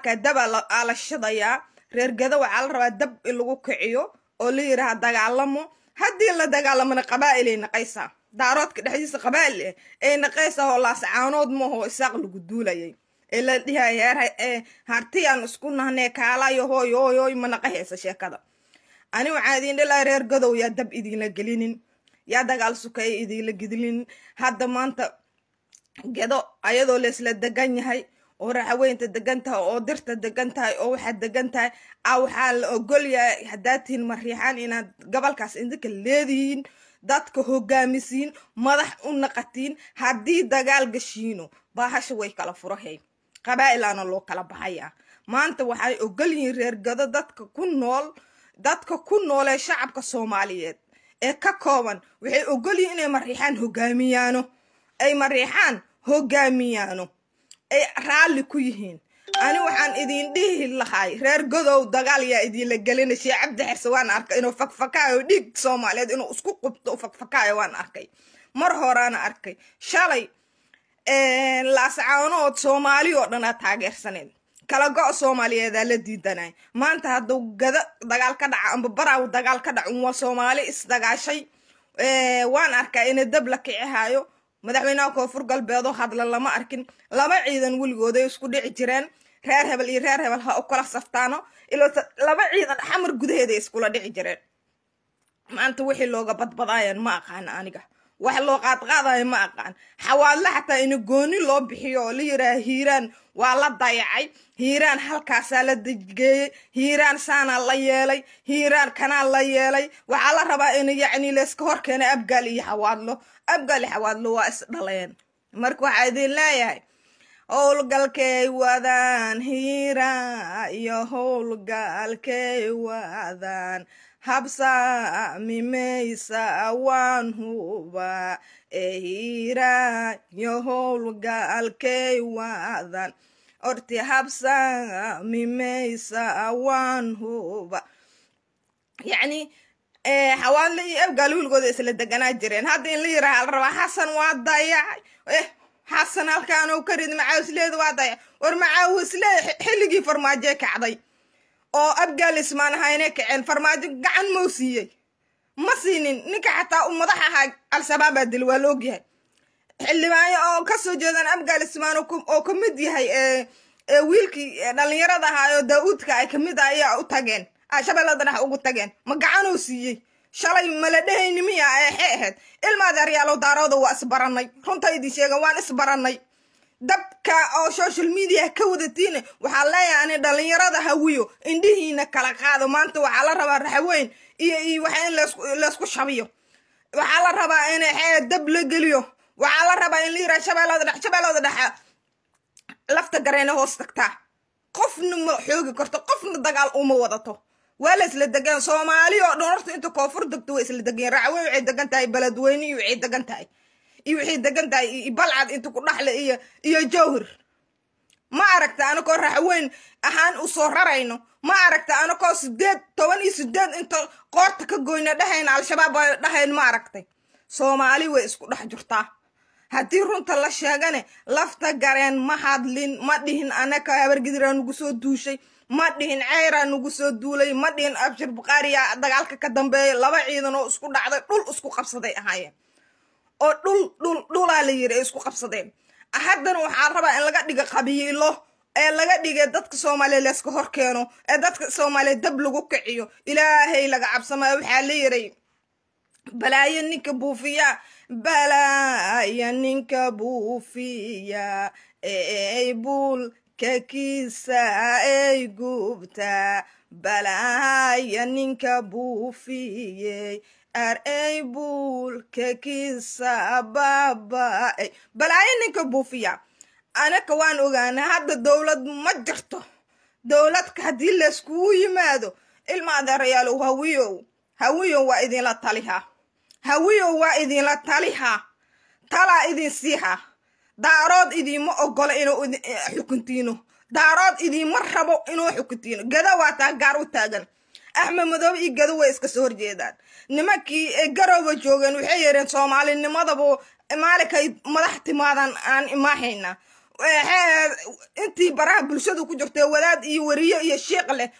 markaa dabaa la shadayaa reer gada waxaa la rabaa dab in lagu kiciyo oo la yiraha dagaalamo haddii la dagaalamona qabaa'il ay naqaysaa daaroodka dhexdiisa qabaa'il eh ay naqaysa oo laascaanood maahoo isaaq lagu duulayay ee la dhihay hartiyaan isku nahnee kaalayo hooy hooy ma naqa sheekada ani waxaa idiin dhilaa ah, reer gadow yaa dab idiinla gelinin yaa dagaal sukeeya idiinla gidlinin hadda maanta gedo ayadoo laisla degan yahay oo raaxaweynta degan tahay oo dirta degan tahay oo waxaad degan tahay a ah waxaa la ogolyahay haddaad tihiin mariixaan inaad gobolkaas idinka leedihiin dadka hogaamisiin madax u naqatiin haddii dagaal gashiino baahasha way kala furahay qabaa'ilaana loo kala baxaya maanta waxay ogol yihiin reergado dadka ku nool dadka ku nool ee shacabka soomaaliyeed ee ka kooban waxay ogolyihiin inay mariixaan hogaamiyaano ay mariixaan hogaamiyaano ay raalli ku yihiin ani waxaan idin dhihi lahay reer godow dagaal yaa idinla gelina shee cabdi xirse waan arkay inuu fakfakaayo dhiig soomaaliyeed inuu isku qubto fakfakaayo waan arkay mar horaana arkay shalay laascaanood soomaali oo dhan aa taageersaneed kala go' soomaaliyeedaa la diidanay maanta hadduu gada dagaal ka dhaca amba baraaw dagaal ka dhaco waa soomaali isdagaashay waan arkaa ina dab la kicihaayo madaxweynaha koonfur galbeedoo hadla lama arkin laba ciidan weligooday isku dhici jireen reer hebel iyo reer hebel ha u kala saftaano iloose laba ciidan xamar gudaheed iskula dhici jireen maanta wixii looga badbadaayan ma aqaana aniga wax loo qaadqaadayo ma aqaan xawaadle xataa ina gooni loo bixiyo oo la yidhaaha hiiraan waa la dayacay hiiraan halkaasaa la dajgeeyey hiiraan saanaa la yeelay hiiraan kanaa la yeelay waxaa la rabaa in yacni layska horkeena abgaal iyo xawaadlo abgaal iyo xawaadlo waa isdhaleen dhaleen marka waxaa idin leeyahay howlgalkey wadaan hiira iyo howlgalkey wadaan habsaamimaysa waan huba ehirayo howlgaalkey waadan orti habsaamimaysa waan huba yacni xawaadle e iyo ebgaal wiilgooda isla deganaa jireen hadda in la yiraaha la xasan waa dayacay xasan e, halkaanoo karid macaaw isleeda waa dayac war macaaw xilligii farmaajoe kacday oo abgaalis maan ahaynee kaceen farmaajo gacan mau siiyey ma siinin ninka xataa u madax ahaa al baa dil waa la ogyahay xildhibaano oo kasoo jeedan abgaalismaan oo ka mid yahay wiilkii dhallinyarada ahaa oo daa-uudka ay kamid ah ayaa u tageen shabeellada dhex ugu tageen ma gacanuu siiyey shalay mala dhehayni miya eexey eh, ahayd ilmaad aryaalo daarooda waa isbaranay runta idin sheegan waan isbarannay dabka oo social media ka wadatiin waxaa leeyahay ani dhalinyarada hawiyo indhihiina kala qaado maanta waxaa la rabaa raxweyn iyo iyo waxa in laysku shabiyo waxaa la rabaa in xee dab la geliyo waxaa la rabaa in la yiraha shabeellada dhex shabeellada dhexa lafta gareena hoos tagtaa qofna ma xoogi karto qofna dagaal uma wadato waa la isla degaan soomaali oo dhan horta inta koonfur degto waa isla degeen raxweyn waxay degan tahay beledweyne iyo waxay degan tahay iyo wixii degan tahay balcad inta ku dhaxle iyo iyo jawhir ma aragta anakoo raxweyn ahaan u soo rarayno ma aragta anakoo sideed toban iyo sideed inta qoorta ka goyna dhahayn al-shabaab a dhahayn ma aragtay soomaali way isku dhex jirtaa haddii runta la sheegane lafta gareen ma hadlin ma dhihin anaka habargidiraa nugu soo duushay ma dhihin ceyraa nugu soo duulay ma dhihin abshir bukhaariya dagaalka ka dambeeyay laba ciidan oo isku dhacday dhul isku qabsaday ahaayeen oo dhul dhul dhulaa la yiri ay isku qabsadeen haddana waxaa rabaa in laga dhiga qabiilo ee laga dhiga dadka soomaaliya layska hor keeno ee dadka soomaaliya dab lagu kiciyo ilaahay laga cabsamayo waxaa la yiray balaayo ninka buufiya balaaya ninka buufiya ey buul kakiisa ey gubta balaaya ninka buufiyey eray buulkakiisa baabaay balaayo ninka buufiya anaka waan ogaana hadda dowlad ma jirto dowladka haddii layskugu yimaado ilma adeerayaalow hawiyow hawiyow waa idinla talihaa hawiyow waa idinla talihaa talaa idin siihaa daarood idiima ogola inuu eh, xukuntiino daarood idiima rabo inuu xukuntiino gada waa taa gaar u taagan axmed madoobe iyo gado way iska soo horjeedaan nimankii garooba joogeen waxay yareen soomaalinimadaba maalinkay madax timaadaan aan imaahaynaa intii baraha bulshadu ku jirto wadaad iyo wariyo iyo sheikh leh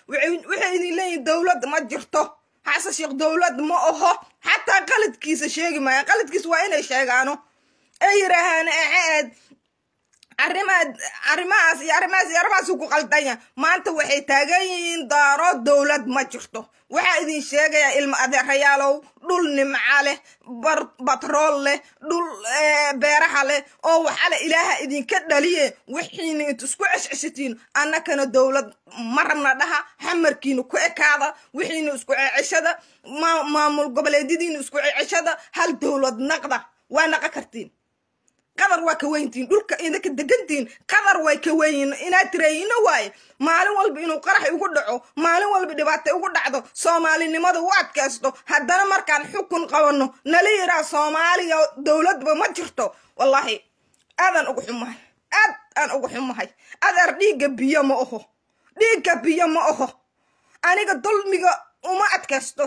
waxay idin leeyihin dowlad ma jirto hase sheekh dowlad ma aho xataa qaladkiisa sheegi maayan qaladkiisa waa inay sheegaano ay yiraahaan arrimahaas iyo arrimahaas iyo arrimahaasuu ku qaldanya maanta waxay taagan yihiin daaro dowlad ma jirto waxaa idin sheegayaa ilmo adeerayaalow dhul nimca leh batrool leh dhul eh, beeraha leh oo waxale ilaaha idinka dhaliye wixiina int isku ceshceshatiin annakana dowlad ma rabna dhaha hamarkiina ku ekaada wixiina isku ceceshada maamul goboleedyadiina isku ceceshada hal dowlad naqda waa naqa kartiin qadar waa ka weyntihiin dhulka idinka degantihiin qadar way ka weynyiin inaa tireeyino waaye maalin walba inuu qarax ugu dhaco maalin walba dhibaata ugu dhacdo soomaalinimada u adkaysto haddana markaan xukun qabanno nala yiraa soomaaliya dowladba ma jirto wallaahi aadaan ugu xumahay aad aan ugu xumahay adar dhiigga biyo ma oho dhiigga biyo ma aho aniga dulmiga uma adkaysto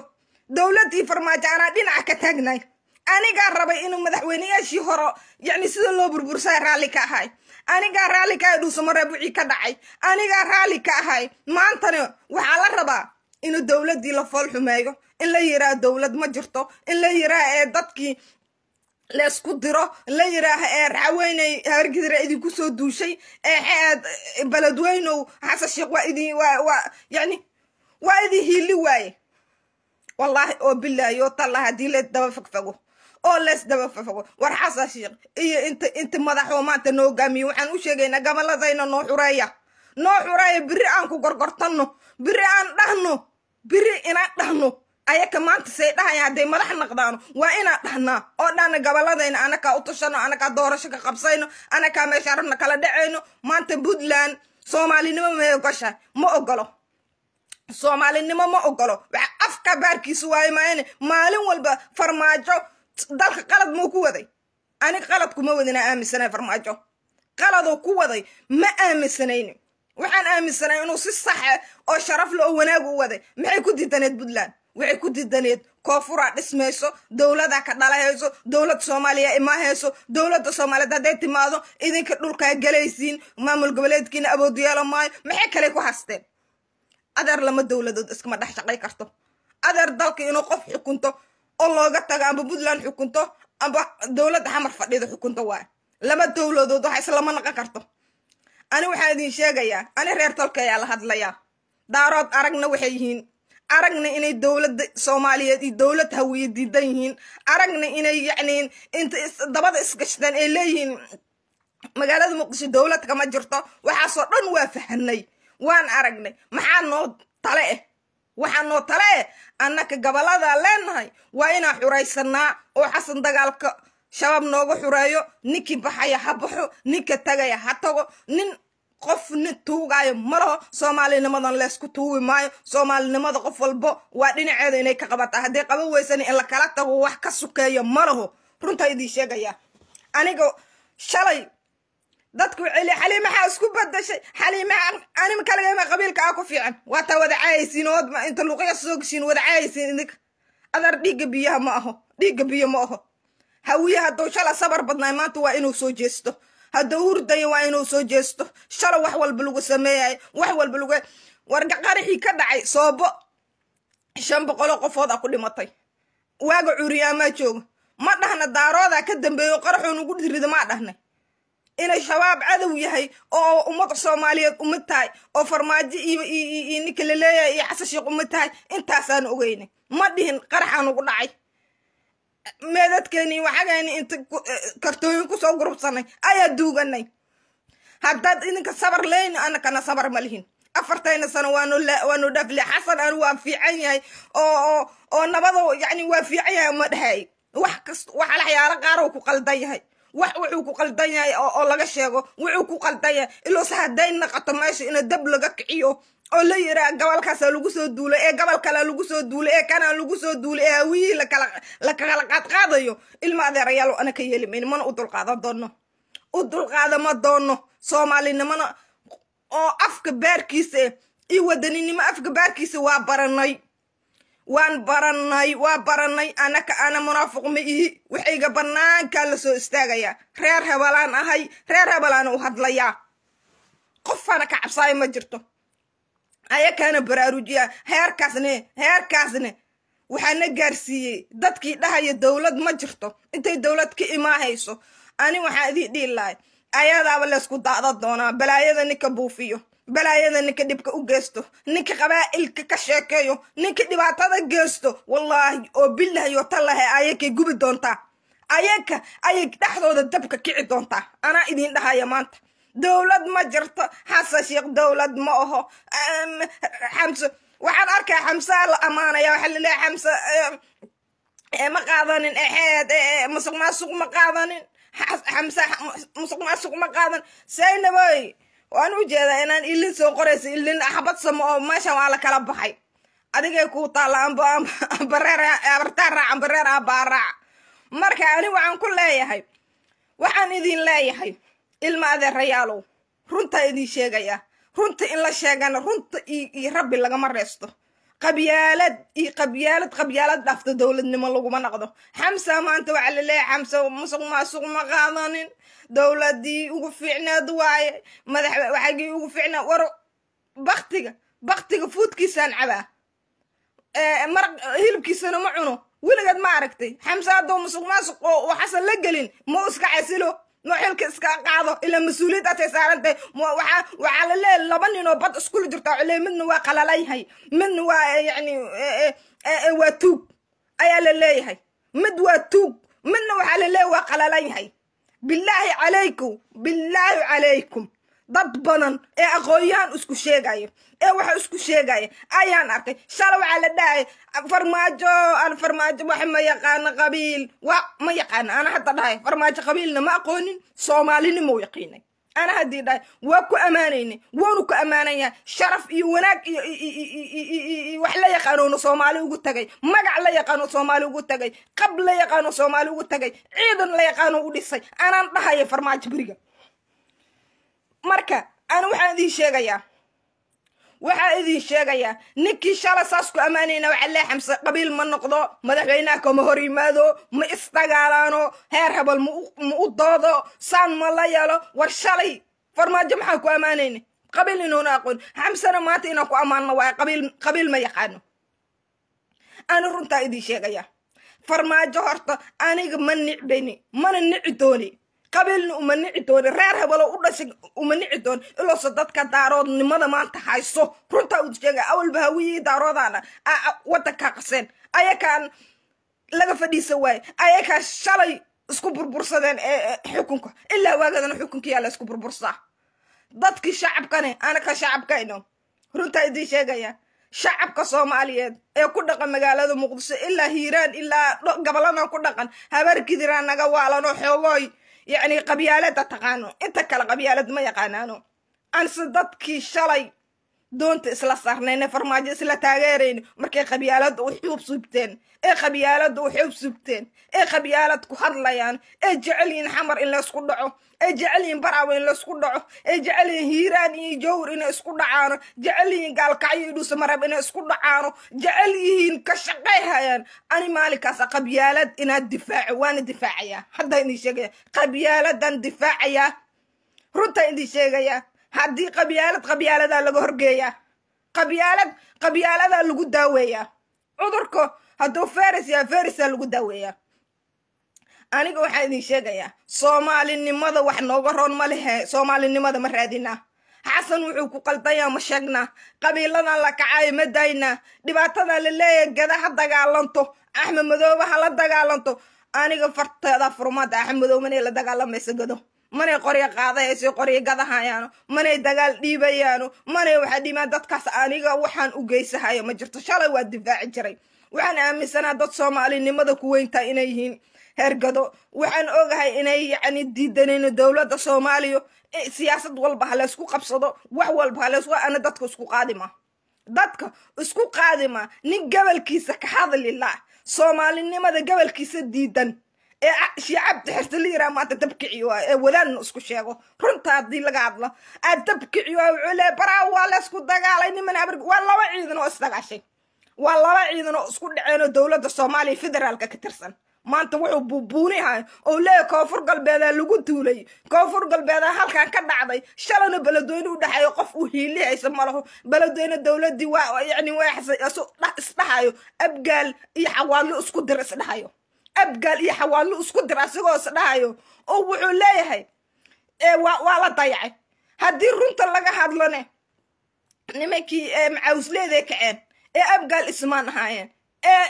dowladdii farmaajo anaa dhinaca ka taagnay anigaa rabay inuu madaxweyneyaashii horo yacni sida loo burbursay raalli ka ahay anigaa raalli ka ahay dhuusamareeb wixii ka dhacay anigaa raalli ka ahay maantana waxaa la rabaa inuu dowladdii la fool xumeeyo in la yiraaha dowlad ma jirto in la yiraaha ee dadkii laysku diro la yiraaha ee raxaweyney hargidra idinku soo duushay ee beledweynow xasan sheekh waa idin waa yacni waa idin hiili waaye wallaahi oo bilaahi oo tallaha haddii la daba fagfago oo leesdabafafaqo war xasan sheekh iyo inta inta madaxoo maanta noo gaamiye waxaan u sheegaynaa gaballadayna noo xureeya noo xureeya biri aan ku gorgortanno biri aan dhahno biri inaan dhahno ayaka maanta say dhahayaan hadday madax naqdaano waa inaan dhahnaa oo dhahna gaballadayna anakaa u tushano anakaa doorasho ka qabsayno anakaa meesha kala dhacayno maanta puntland soomaalinimo ma ogosha ma ogolo soomaalinimo ma ogolo waxa afka baarkiisa waaye maayane maalin walba farmaajo dalka qalad muu ku waday aniga qalad kuma wadin aa aaminsanayn farmaajo qaladoo ku waday ma aaminsanayni waxaan aaminsanay inuu si saxa oo sharaf le oo wanaag u waday maxay ku didaneed puntland waxay ku didaneed koofuraa dhismayso dowladaa ka dhalahayso dowladda soomaaliya ima hayso dowladda soomaaliyeed hadday timaado idinka dhulkaa galaysiin maamul goboleedkiina abood maayo maxay kale ku hasteen adeer lama dowladood iskama dhex shaqay karto adeer dalka inuu qof xukunto oo looga tago amba puntland xukunto amba dowladda xamar fadhida xukunto waay lama dowladood waxa islama naqon karto ani waxaan idin sheegayaa ani reer tolka ayaa la hadlayaa daarood aragna waxay yihiin aragna inay dowladda soomaaliyeed iyo dowlad hawiye diidan yihiin aragna inay yacniin inta dabada isgashtaan ay leeyihiin magaalada muqdisho dowlad kama jirto waxaasoo dhan waa fahanay waan aragnay maxaa noo tale eh waxaa noo tale annaka gaballadaan leenahay waa inaa xuraysanaa oo xasan dagaalka shabaab nooga xureeyo ninkii baxaya ha baxo ninka tagaya ha tago nin qof nin tuugaayo ma laho soomaalinimadan leysku tuugi maayo soomaalinimada qof walbo waa dhinaceeda inay ka qabataa hadday qaban weysana in lakala tago wax ka sukeeyo ma laho runtaa idiin sheegaya aniga shalay dadku celi xaliimaha isku badashay xaliimaha animka lagama qabiilka aa ah ku fiican waataa wada caayaysiin oo inta luuqya soo geshiin wada caayaysiin idinka adar dhiigga biyaha ma aho dhiigga biyo ma aho hawiya hadduu shala sabar badnaay maanta waa inuu soo jeesto hadduu hurdaya waa inuu soo jeesto shala wax walba lagu sameeyayo wax walba lagu warga ka dhacay soobo shan boqoloo qofood a ku dhimatay waaga curiyaa maa jooga ma dhahna daaroodaa ka dambeeyo qaraxoo nugu dirida maa dhahnay inay shabaab cadow yahay oo ummad soomaaliyeed umid tahay oo farmaajo iyo ninka laleeyahay iyo xasan sheekh umid tahay intaasaan ogeynay ma dhihin qaraxaan ugu dhacay meedadkeeni waxageeni inta eh, kartooyin kusoo gurubsanay ayaa duuganay haddaad idinka sabar leyn anakana sabar ma lihin afartayna sano waanu dhafle xasan aan waa fiican yahay oo nabado yani waa fiican yahay ma dhahay wax kast waxalaxyaalo qaaroo ku qaldan yahay wax wuxuu ku qaldan yahay oo laga sheego wuxuu ku qaldan yahay iloos hadday naqato meesha ina dab laga kiciyo oo la yiraa gobolkaasaa lagu soo duulay ee gobol kalea lagu soo duulay ee kanaa lagu soo duulay ee hawiyihii lakala qaadqaadayo ilma adeerayaal ana ka yeeli mayno mana u dulqaadan doono u dulqaadama ma doono soomaalinimona oo afka baarkiisa iyo wadaninimo afka baarkiisa waa baranay waan barannay waa barannay anaka ana munaafiq ma ihi waxayga bannaankaan la soo istaagaya reer hebalaan ahay reer hebalaana u hadlayaa qofana ka cabsaayo ma jirto ayakaana baraarujiyaa heerkaasne heerkaasne waxaana gaarsiiyey dadkii dhahaya dowlad ma jirto intay dowlad ka imaahayso ani waxaa idii dhihi ayadaaba laysku daada doonaa balaayada ninka buufiyo balaayada ninka dhibka u geesto ninka qabaa'ilka ka sheekeeyo ninka dhibaatada geesto wallaahi oo billahayo tallahe ayakay gubi doontaa ayaga ayay dhexdooda dabka kici doontaa anaa idiin dhahaya maanta dowlad ma jirto xasan sheekh dowlad ma aho xamse waxaan arkaa xamsaa la amaanaya waxaa laleeya xamse eh, ma qaadanin axeed eh, eh, musuqmaasuq maasuq ma qaadanin xamsa musuq ma qaadan saynaboy waan u jeedaa inaan ilin soo qorayso ilin xabad samo oo meeshan waa la kala baxay adigay kuu taalla ambareerbartaan raac ambareer abbaa raac marka ani waxaan ku leeyahay waxaan idin leeyahay ilma rayaalow runtaa idin sheegaya runta in la sheegana runta iyo rabbi lagama reesto qabyaalad iyo qabyaalad qabyaalad dhaafto dowladnimo laguma dhaqdo xamsa maanta waxa la leeyahay xamsa musuq maasuq ma qaadanin dowladii ugu fiicnaad waaye madax waxagii ugu fiicnaa war baktiga baktiga fuudkiisaan cabaa mar hilibkiisana ma cuno weligeed ma aragtay xamse haddoo musuq maasuq oo xasan la gelin ma iska casilo ma xilka iska qaado ilaa mas-uuliyad aatay saarantahay waxaa la leeya laba ninoo bad iskula jirta culey midna waa yahay midna waa eh, yani eh, eh, waa tuug ayaa la leeyahay mid waa tuug midna waxaa la leeya waa yahay bilaahi calaykum bilaahi calaykum dad badan ee aqooyahan isku sheegaya ee waxa isku sheegaya ayaan arkay shala waxaa la dhahay farmaajo aan farmaajo wax ma yaqaano qabiil wa ma yaqaano ana hadda dhahay farmaajo qabiilna ma aqoonin soomaalinimou yaqiinay ana haddii dhahay waa ku ammaanayna waanu ku ammaanayaa sharaf iyo wanaag iyo wax la yaqaanoona soomaali ugu tagay magac la yaqaano soomaali ugu tagay qab la yaqaano soomaali ugu tagay ciidan la yaqaano u dhisay anaan dhahaya farmaajo beriga marka anu waxaan idin sheegayaa waxaa idin sheegayaa ninkii shala saas ku ammaanayna waxalee xamse qabiil ma noqdo madaxweynaha kama hor yimaado ma isdagaalaano heer habal ma u doodo saan ma la yeelo war shalay farmaajo maxaan ku ammaanayna qabiil inuuna aqoon xamsena maanta inaan ku ammaanno waay qabiil ma yaqaano ani runtaa idin sheegayaa farmaajo horta aniga ma nicbani mana nici dooni qabiilna umanici nici doonin reer hebelo u dhashay uma doonin iloose dadka daaroodnimada maanta hayso runtaa ujeega awalba hawiyii daaroodaana wadankaa qaseen ayakaan laga fadhiisa waaye ayakaa shalay isku burbursadeen ee e, xukunka ilaa waagadana xukunkiyaa la isku burbursaa dadkii shacabkane anaka shacabkayno runtaa idiin sheegaya shacabka soomaaliyeed ee ku dhaqan magaalada muqdisho ilaa hiiraan ilaa gobolana ku dhaqan habaar kidiraa naga waalanoo xoogooy yacni qabyaalada taqaano inta kale qabyaalad ma yaqaanaano anse dadkii shalay doonta isla saarnayna farmaajo isla taageerayno markay qabyaaladda u xuub subteen ee qabyaaladda u xuub subteen ee qabyaalad ku hadlayaan ee jecelyihin xamar in laysku dhaco ee jecelyihin baraawa in laysku dhaco ee jecelyihin hiiraan iyo jawr inay isku dhacaano jecelyihin gaalkacyo iyo dhuusamareeb inay isku dhacaano jecelyihiin ka shaqay hayaan ani maalinkaasa qabyaalad inaad difaaco waana difaacayaa haddaa idin sheegaya qabyaaladan difaacayaa runtaa idin sheegayaa haddii qabyaalad qabyaaladaa laga horgeeyaa qabyaalad qabyaaladaa lagu daaweeyaa cudurko hadduu feris yaha ferisaa lagu daaweeyaa aniga waxaa idin sheegayaa soomaalinimada wax nooga roon ma lehe soomaalinimada ma raadinaa xasan wuxuu ku qaldanyaa ma sheegnaa qabiiladan la kacaayo ma daynaa dhibaatadan la leeyahay gada ha dagaalanto axmed madooba ha la dagaalanto aniga farteeda furmaada axmed madoow manay la dagaalamaysa gado manay qorya qaadayayso qorya gadahayaano manay dagaal dhiibayaano manay waxa dhimaan dadkaas aniga waxaan u geysahayo ma jirto shalay waa difaaci jiray waxaan aaminsanaa dad soomaalinimada ku weyntaa inay yihiin hergado waxaan ogahay inay yacni diidanayno dowladda soomaaliya e, siyaasad walba ha laysku qabsado wax walba ha lays ana dadka isku qaadima dadka isku qaadima nin gabalkiisa ka hadli lah soomaalinimada gabalkiisa diidan ee sheica abdixirta la yiraa maanta dabkici waay ee wadaadna isku sheego runta haddii laga hadlo aa dabkici waay wuxuu leeya baraa waa laysku dagaalay niman habar waa laba ciidan oo isdagaashay waa laba ciidan oo isku dhaceen oo dowladda soomaaliya federaalka ka tirsan maanta wuxuu buubuunihay oo leeya koonfur galbeedaa lagu duulay koonfur galbeedaa halkan ka dhacday shalana beledweyne u dhexeeyo qof uu hiilihaysa malahu beledweyne dowladii waa yani waaxsa isdhahayo abgaal iyo xawaadlo isku dir isdhahayo abgaal iyo xawaallo isku dir asigoo is dhahayo oo wuxuu leeyahay waa la dayacay haddii runta laga hadlone nimankii ee macawisleeday kaceen ee abgaal ismaan ahaayeen ee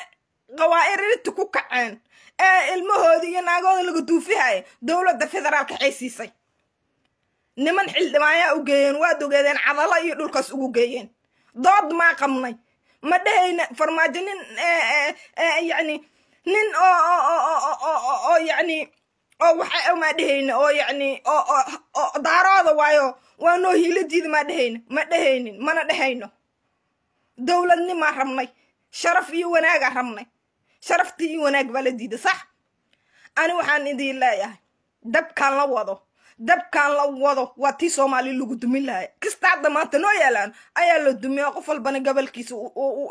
qawaa'irita ku kaceen ee ilmahoodii iyo naagooda laga duufihaya dowladda federaalka xaysiisay niman xildhibaanyaa u geeyeen waa dogeedeen cadalo iyo dhulkaas ugu geeyeen dood maa qabnay ma dhahayna farmaajo nin yani nin oo yani oo waxa maa dhehayni oo yacni oo daarooda waayo waa noo hiiladiida maa dhahayna ma dhahaynin mana dhahayno dowladnimaa rabnay sharaf iyo wanaagaa rabnay sharaftii iyo wanaag baa la diida sax ani waxaan idiin leeyahay dabkaan la wado dabkaan la wado waa tii soomaaliya lagu dumin lahaya kasta hadda maanta noo yaalaan ayaa la dumiyaa qof walbana gabalkiisa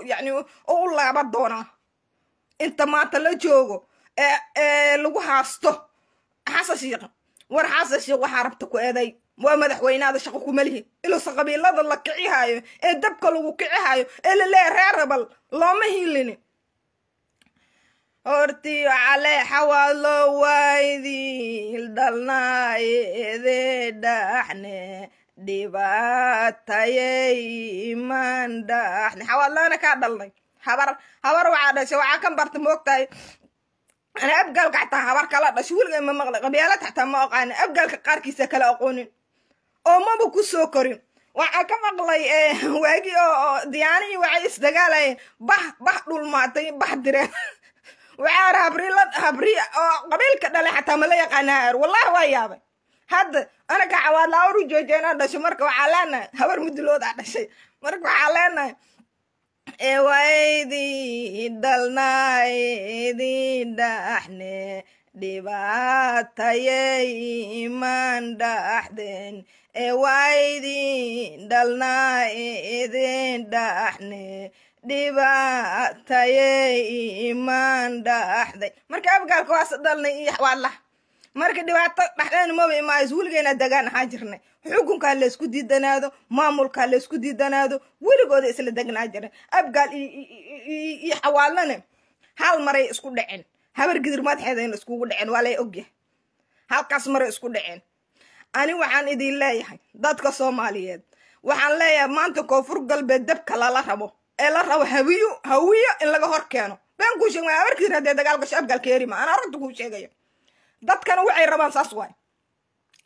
yani u laaba doonaa inta maanta la joogo ee lagu haasto xasan shiikh war xasan shiikh waxaa rabta ku eeday waa madaxweynaada shaqo kumalihi ilose qabiilada la kicihaayo ee dabka lagu kicihayo ee laleeya reer rabal looma hilini hortii caleexa waa loo waydin dhalnaayede dhaxne dhibaatayay iman dhaxne xawaallaana kaa dhalnay habar habar waxaa dhashay waxaa kan barta moogtahay ana abgaalka xataa habar kala dhashay weligan ma maqlay qabyaalad xataa ma aqaanin abgaalka qaarkiisa kala aqoonin oo maba ku soo korin waxaa ka maqlay eh, waagii oo diyaanihii waxay isdagaalayeen bax bax dhulmaatay bax direen waxaar habri la habri oo qabiilka dhalay xataa ma la yaqaanaar wallahi waa yaabay hadda anaga cawaad laawaru joojeenaa dhashay marka waxaa leenahay habar muduloodaa dhashay marka waxaa leenahay eewaydii dhalnaydii dhaxne dhibaatayey imaan dhaxden eewaydii dhalnaydii dhaxne dhibaatayey imaan dhaxday marka abgaalka waas dalnay iyo waadlah marka dhibaato dhaxdeena maba imaayso weligeena dagaan ahaan jirnay xukunkaa laysku diidanaado maamulkaa laysku diidanaado weligooda isla degnaa jiran abgaal iyo xawaalane hal maray isku dhaceen habar gidir madaxeedayna iskugu dhaceen waa lay ogyahay halkaas maray isku dhaceen ani waxaan idin leeyahay dadka soomaaliyeed waxaan leeyahay maanta koonfur galbeed dabka lala rabo ee la rabo hawiyo hawiyo in laga hor keeno been kuu sheeg ma habar haddee dagaal gasho abgaal ka heri ma anaa runta kuu sheegaya dadkana waxay rabaan saas waay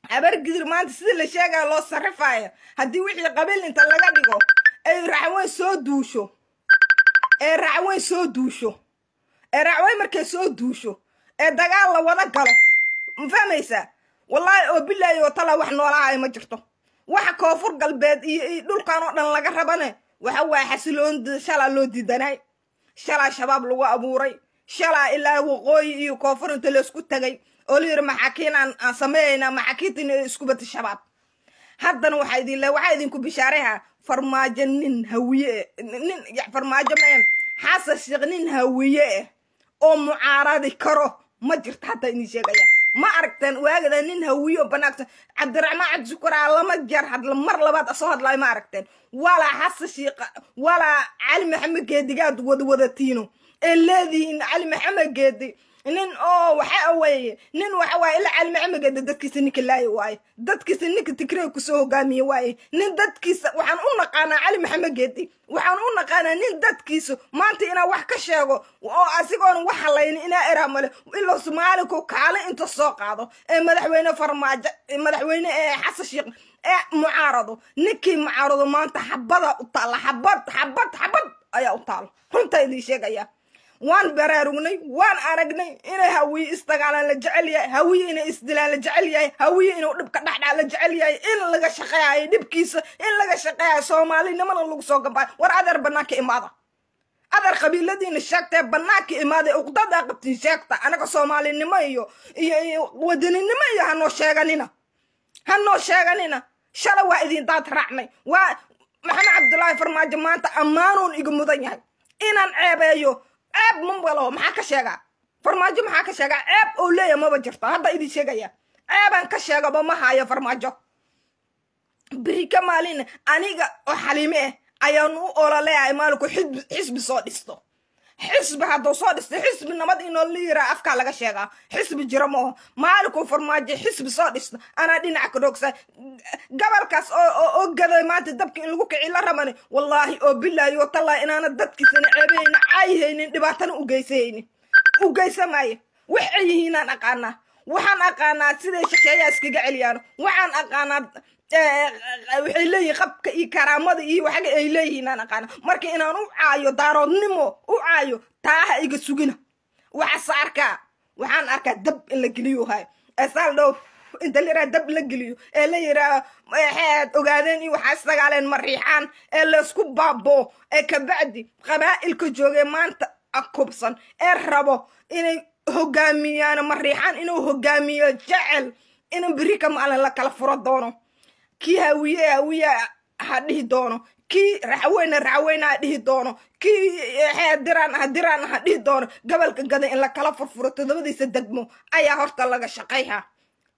cabargidir maanta sida la sheegaya loo sarifaayo haddii wixii qabiil inta laga dhigo ay raacweyn soo duusho ee raacweyn soo duusho ee raacweyn markay soo duusho ee dagaal la wada galo ma fahmaysaa wallaahi oo bilaahi oo talaa wax ay ma jirto waxa koonfur galbeed iyo dhulkan oo dhan laga rabane waxa waa xasiloon shalaa loo diidanay shalaa shabaab lagu abuuray shalaa ilaa waqooyi iyo koonfur inta laysku tagay oo ah, la yidhi maxaakiin aan sameeyayna maxaakiintin iskubati shabaab haddana waxaa idinle waxaa idinku bishaareha farmaajo nin hawiye nin farmaajo mee xasan sheekh nin hawiye eh oo mucaaradi karo ma jirta hataa idin sheegaya ma aragteen waagada nin hawiye oo banaagsan cabdiraxmaan cabdisukura ah lama jeer hadla mar labaad soo hadlaayo ma aragteen walaa xasan sheekh walaa cali maxamed geedigaad wadwadatiino ee leedihiin cali maxamed geedi nin oo waxa weeye nin waxa waaye ila caalmacamigeda dadkiisa ninka laaya waaye dadkiisa ninka tigrey kusoo hogaamiye waaye nin dadkiisa waxaan u naqaanaa cali maxamed geedi waxaan u naqaanaa nin dadkiisa maanta inaa wax ka sheego oo asigoona wax halayni inaa eraamale ilaa soomaaliko kaale inta soo qaado ee madaxweyne farmaajo madaxweyne ee xasan sheekh ee mucaarado ninkii mucaarado maanta xabada u taalla xabad xabad xabad ayaa u taalo runtaa idiin sheegaya waan baraarugnay waan aragnay inay hawiye isdagaalaan la jecel yahay hawiye inay isdilaan la jecel yahay hawiye inuu dhibka dhexdhaa la jecel yahay in laga shaqeeyayo dhibkiisa in laga shaqeeyayo soomalinimana lagu soo gambaayo war adeer bannaanka imaada adeer qabiiladiina sheegtae bannaanka imaada uqdadaa qabtiin sheegta anaga soomaalinimo iyo iyo wadaninimo iyo hanoo sheeganina hanoo sheeganina shala waa idiin daad raacnay waa maxamed cabdullaahi farmaajo maanta ammaanuun iga mudan yahay inaan ceebeeyo ceeb ma maxaa ka sheegaa farmaajo maxaa ka sheegaa ceeb oo leeya maba jirto hadda idin sheegaya ceebaan ka sheegaba ma haayo farmaajo biri ka maalin aniga oo xaliime ah ayaan u ololeyahay maalinku xisbi soo dhisto xisbi hadduu soo dhistay xisbi nabad inoo la yiraa afkaa laga sheegaa xisbi jiro mooho maali farmaajo xisbi soo dhista anaa dhinaca ka dhoogsa gabalkaas oo gaday maanta dabka in lagu kici la rabani wallaahi oo bilaahi oo tallaahi inaana dadkiisana ceebahaynin haynin dhibaatana u geysahaynin u geysa maayo wax ay yihiinaan aqaanaa waxaan aqaanaa siday shaqeeyaa iskaga celiyaano waxaan aqaanaa waxay leeyihin qabka iyo karaamada iyo waxga ay leeyihiin aan aqaana marka inaan u caayo daaroodnimo u caayo taaha iga sugina waxaase arkaa waxaan arkaa dab in la geliyo hayo esaaldhow inta la yiraha dab la geliyo ee la yiraaha waxaad ogaadeen iyo waxaa isdagaaleen mariixaan ee laysku baaboo ee kabacdi qabaa'ilka joogee maanta akubsan ee rabo inay hogaamiyaan mariixaan inuu hogaamiyo jecel ina berika kamaale la kala furo doono kii hawiye hawiye ha dhihi doono kii raxweyne raxweyne ha dhihi doono kii eh, diraan ha diraan ha dhihi doono gobolka gada in lakala furfuro todobadiisa degmo ayaa horta laga shaqayha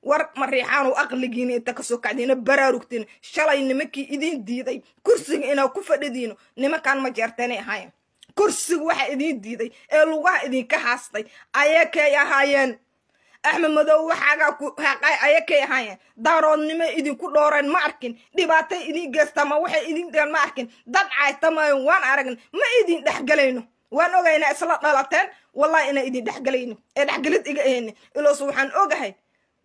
war mariixaanu aqligiina inta kasoo kacdiina baraarugtiin shalay nimankii idiin diiday kursiga inaa ku fadhidiino nimankaan ma jeerteenay ahaayeen kursiga waxa idiin diiday ee lugaha idinka haastay ayee kay ahaayeen axmed madow waxaagaa ku xaqay aya kay ahaayeen daaroodnimo idinku dhooren ma arkin dhibaatay idin geystama waxay idin dheen ma arkin dad caytamaayon waan aragn ma idin dhexgelayno waan ogayna isla dhalateen wallahi inaa idin dhexgelayno ee dhexgelid iga ahayna ilos waxaan ogahay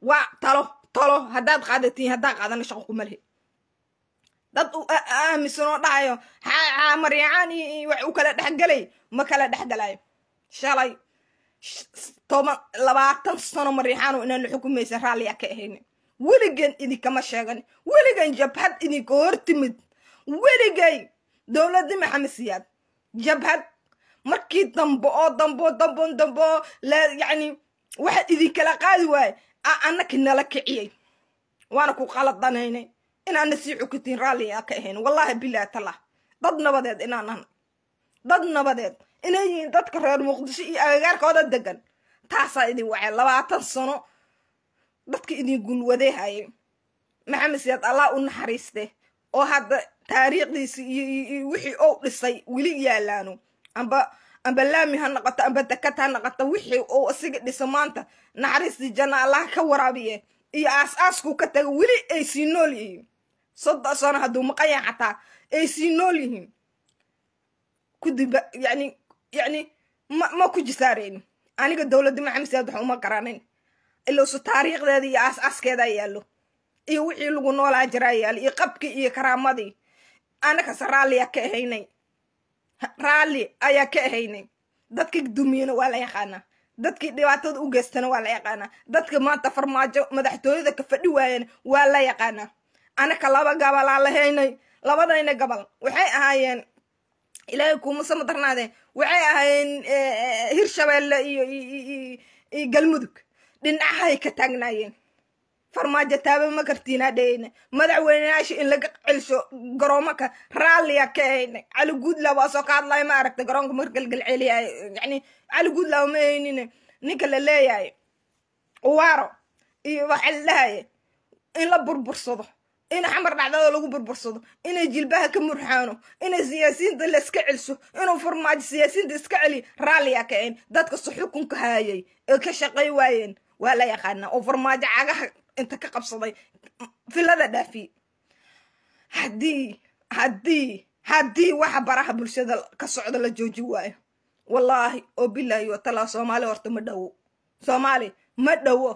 waa talo talo haddaad qaadatiin haddaa qaadana shaqo kuma lehe dad aaminsan oo dhahayo maryacaan iyo wax u kala dhexgelay ma kala dhexgelayo shalay toban labaatan sano mariixaano inaan xukumaysan xukumaysa ka ahayni weligeen idinkama sheegan weligan jabhad idinka hortimid weligay dowladda maxamed siyaad jabhad markii dambe oo dambo dambo dambo yani waxa idinkala qaadi waaye annaki nala kiciyey waana ku qaladanaynay inaana sii xukutiin raallia ka ahayn wallaahi bilahi talah dad nabadeed inaanana dad nabadeed inay yihiin dadka reer muqdisho iyo agagaarkooda degan taasaa idin wacay labaatan sano dadka idin gulwadee hayay maxamed siyaad allah u naxariiste oo hadda taariikhdiisi iyo wixii ou dhisay weli yaalaano amba amba laami ha noqoto amba dekad ha noqoto wixii uu isiga dhiso maanta naxariistii janna allah ka waraabiye iyo aas-aasku ka taga weli ay sii nool yihiin soddon sano hadduu maqan xataa ay sii nool yihiin kudib yani yani ma ma ku jisaarayno aniga dowladda maxamed wax uma garanayn ilowsu taariikhdeeda iyo aasaskeeda yaallo iyo wixii lagu noolaa jiraa yaallo iyo qabkii iyo karaamadii anakasa raalliyaa ka ahaynay raalli ayaa ka ahaynay dadkii dumiyana waa la yaqaanaa dadkii dhibaatada u geystana waa la yaqaanaa dadka maanta farmaajo madaxtooyada ka fadhi waayana waa la yaqaanaa anaka laba gabalaa lahaynay labadayna gabal waxay ahaayeen ilaahay kuuma samadarnaadeen waxay ahayn eh, eh, hirshabeelle iyo iyo galmudug dhinacahay ka taagnaayeen farmaajo taaba ma kartiinaa dhehayna madaxweyneyaasha in laga celsho garoomaka raalliya ka ahayna cali guudlaa asoo ka kaadlaya ma aragta garoonka margalgalceliyaay yani cali guudlaa ma ahaynina ninka la leeyahay waaro iyo waxaa la dhahaye in la burbursado in xamar dhacdada lagu burbursado inay jilbaha ka murxaano inay siyaasiyiinta laiska celso inuu farmaajo siyaasiyiinta iska celiya raalliyaa kaceen dad kasto xukunka haayay ee ka shaqay waayeen waa la yaqaanaa oo farmaajo cagaha inta ka qabsaday filada dhaafi haddii haddii haddii waxa baraha bulshada ka socda la jooji waayo wallaahi oo bilaahi oo soomaali horta ma dhowo soomaali ma dhowo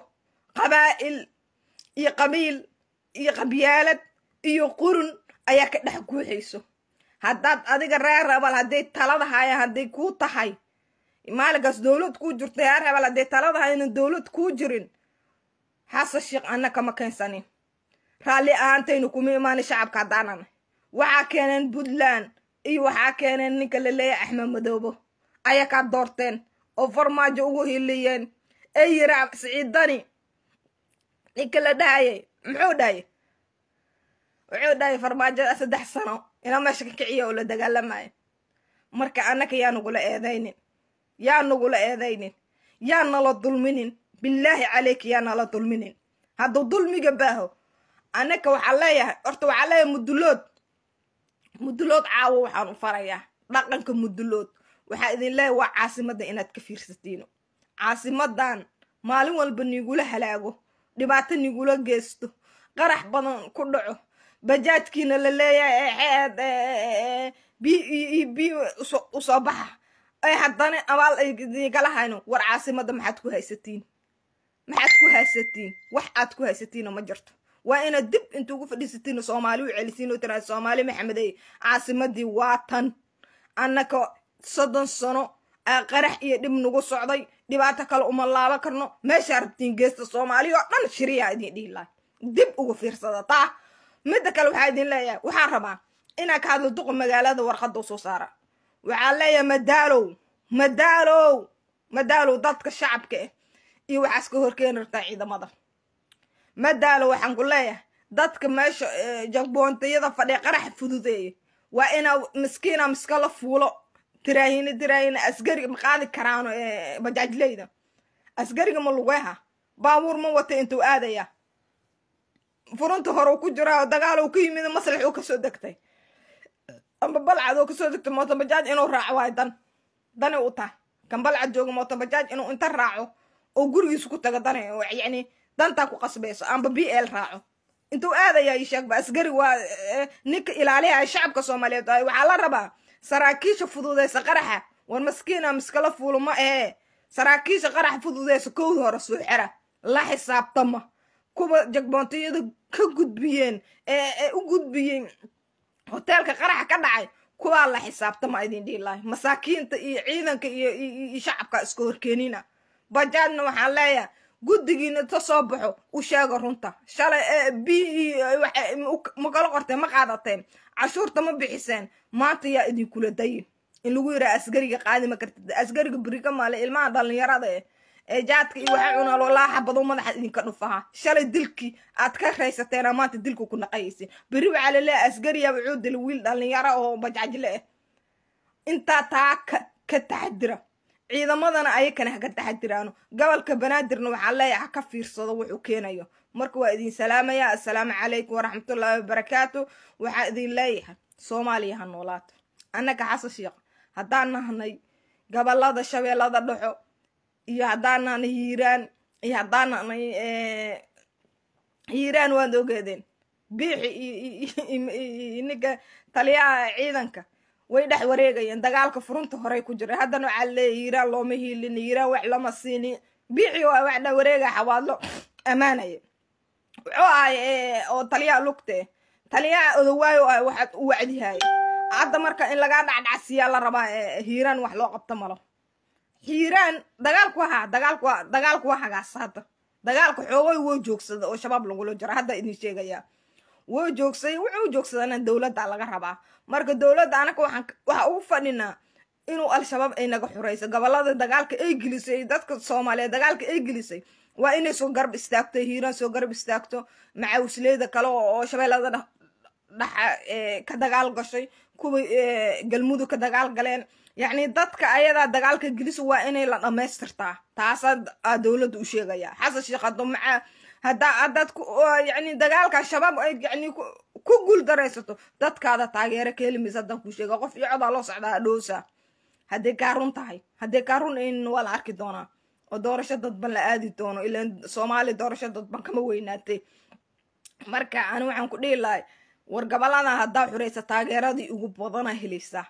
qabaa'il iyo qabiil iyo qabyaalad iyo qurun ayaa ka dhex guuxayso haddaad adiga reer habal hadday taladahayan hadday kuu tahay maalinkaas dowlad kuu jirto reer habal hadday taladahayna dowlad kuu jirin xasan sheekh ana kama keensanin raalli ahaantaynu kuma imaana shacabka haddaanana waxaa keeneen puntland iyo waxaa keeneen ninka la leeyahay axmed madoobo ayaa kaa doorteen oo farmaajo ugu hiliyeen ee yiraab siciidani ninka la dhahayay muxuu dhahay wuxuu dhahay farmaajada saddex sano inaa meesha ka kiciya oo la dagaalamayo marka annaga yaa nagula eedaynin yaa nagula eedaynin yaanala dulminin billaahi caleyka yaanala dulminin hadduu dulmiga baaho annaka waxaa leeyahay horta waxaa leeyahay mudulood mudulood caawo waxaan u farayaa dhaqanka mudulood waxaa idin leeyahy waa caasimadda inaad ka fiirsatiino caasimadan maalin walba niigula halaago dhibaato nigula geysto qarax badan ku dhaco bajaajkiina la leeyahay usoo baxa eh, ay haddana abaal aygala hayno war caasimada maxaad ku haysatiin maxaad ku haysatiin wax aad ku haysatiina ma jirto waa inaad dib inta ugu fadhiisatiina soomaali u celisiinoo tiraad soomaali maxamedey eh, caasimadii waa tan annaka soddon sano qarax iyo dhib nagu socday dhibaato kale uma laaba karno meeshaa rabtiin geesta soomaaliya oo dhan shiriyaa idin dhihi lahay dib ugu fiirsada taa midda kale waxaa idin leeyahay waxaan rabaa inaa ka hadlo duqa magaalada warqadda usoo saara waxaan leeyahay madaalow madaalow madaalow dadka shacabka ah iyo waxaas ka horkeeni rartaa ciidamada madaalow waxaan ku leeyahay dadka meesha eh, jagboontyada fadhiya qaraxa fududeeya waa inaa miskiina miska la fuulo diraahina diraahina asgariga maqaadi karaano bajaajleyda asgariga ma lugeeha baabuur ma wata intuu aadaya furunta hore ku jiraa dagaal u ka yimid maslax u kasoo degtay amba balcad oo kasoo degtay mooto bajaaj inuu raaco waay dan dani u tahay kan balcad jooga mooto bajaaj inuu inta raaco oo gurigiisa ku taga dane oo yacni dantaa ku qasbayso amba b l raaco intuu aadaya isheegba asgari waa ninka ilaaliya shacabka soomaaliyeed waxaa la rabaa saraakiisha fududeysa qaraxa war maskiina miskala fuulo ma ee saraakiisha qaraxa fududeysa kowda hore suu xera la xisaabtama kuwa jagboontoyada ka gudbiyeen ee u gudbiyeen hoteelka qaraxa ka dhacay kuwaa la xisaabtama idin dhiilahay masaakiinta iyo ciidanka iyo shacabka iska horkeenina bajaajna waxaan leeyahay guddigiina ta soo baxo u sheego runta shalay b makala kala qortee ma qaadateen cashuurta ma bixiseen maanta yaa idinkula dayin in lagu yidhaha asgariga qaadima kartid asgariga beriga maale ilmaha dhallinyarada eh ee jaadka iyo waxay cunaan oo laaxa badow madaxaad idinka dhufaha shalay dilkii aad ka raysateena maanta dilka ku naqayaysin beri waxaa laleeya asgariyaa wuxuu dila wiil dhallinyaro oo bajcajle eh intaa taa ka taxadira ciidamadana ayakana haka taxadiraano gobolka banaadirna waxaa leeya ka fiirsado wuxuu keenayo marka waa idin salaamaya assalaamu calaykum waraxmatullaahi wabarakaatu waxaa idin leeyahay soomaaliya ha noolaata annaga xasan sheekh haddaan nahnay gobolada shabeellada dhexo iyo haddaan nahnay hiiraan iyo haddaan nahnay hiiraan waad ogeedeen biixi ininka taliyaha ciidanka way dhex wareegayeen dagaalka furunta horey ku jira haddana waxaa leeya hiiraan looma hiilin hiiraan wax lama siini biixi waa wax dhex wareega xawaadlo ammaanaya muxuu ahay eh, oo taliyaa lugte taliyaa odowaayo ah waxaad u wacdihaay hadda marka in lagaa dhacdhacsiyaa la rabaa eh, hiiraan wax loo qabto malo hiiraan dagaalku ahaa dagaalku dagaalku waa hagaasa hadda dagaalka xoogay woo joogsada oo shabaab lagula jiro hadda idin sheegayaa woo joogsaday wuxuu joogsadana dowladda laga rabaa marka dowladda anaka waxaan waxaa ugu fadhinaa inuu al-shabaab ay naga xurayso gobolada dagaalka ay gelisay dadka soomaaliyeed dagaalka ay gelisay waa inay soo garab istaagto hiiraan soo garab istaagto macawisleyda kale oo shabeellada dhaxa eh, ka dagaal gashay kuwa eh, galmudug ka dagaal galeen yacni dadka ayadaa dagaalka geliso waa inay la dhammaystirtaa taasaa dowladda u sheegaya xasan sheekh haddo maca haddaa haddaad yani dagaalka shabaab ay yani ku guul daraysato dadkaada taageero keelimays haddaan kuu sheega qof iyo codaa loo socdaa adhoosa hadday kaa run tahay hadday kaa run aynin waa la arki doonaa oo doorasho dadban la aadi doono ilan soomaaliya doorasho dadban kama weynaatay marka ani waxaan ku dhihi lahay war haddaa xuraysa taageeradii ugu badana helaysa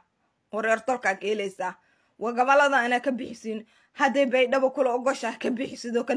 oo reertolkaa ka helaysaa war goboladan inaa ka bixisin hadday baydhabo kula ogoshaa ka bixisid oo